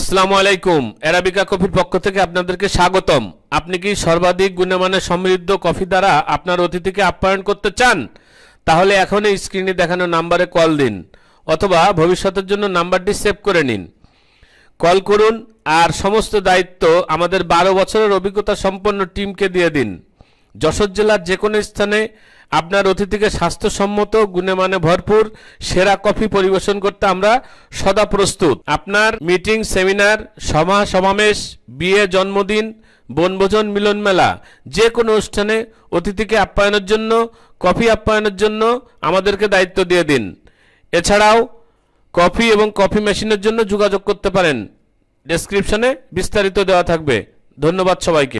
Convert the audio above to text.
আসসালামু আলাইকুম অ্যারাবিকা কফির পক্ষ থেকে আপনাদেরকে স্বাগতম আপনি কি সর্বাধিক গুণমানের সমৃদ্ধ কফি দ্বারা আপনার অতিথিকে আপ্যায়ন করতে চান তাহলে এখনই স্ক্রিনে দেখানো নাম্বারে কল দিন অথবা ভবিষ্যতের জন্য নাম্বারটি সেভ করে নিন কল করুন আর সমস্ত দায়িত্ব আমাদের বারো বছরের অভিজ্ঞতা সম্পন্ন টিমকে দিয়ে দিন যশোর জেলার যে কোনো স্থানে আপনার অতিথিকে স্বাস্থ্যসম্মত গুণেমানে ভরপুর সেরা কফি পরিবেশন করতে আমরা সদা প্রস্তুত আপনার মিটিং সেমিনার সভা সমাবেশ বিয়ে জন্মদিন বনভোজন মিলন মেলা যে কোনো অনুষ্ঠানে অতিথিকে আপ্যায়নের জন্য কফি আপ্যায়নের জন্য আমাদেরকে দায়িত্ব দিয়ে দিন এছাড়াও কফি এবং কফি মেশিনের জন্য যোগাযোগ করতে পারেন ডেসক্রিপশনে বিস্তারিত দেওয়া থাকবে ধন্যবাদ সবাইকে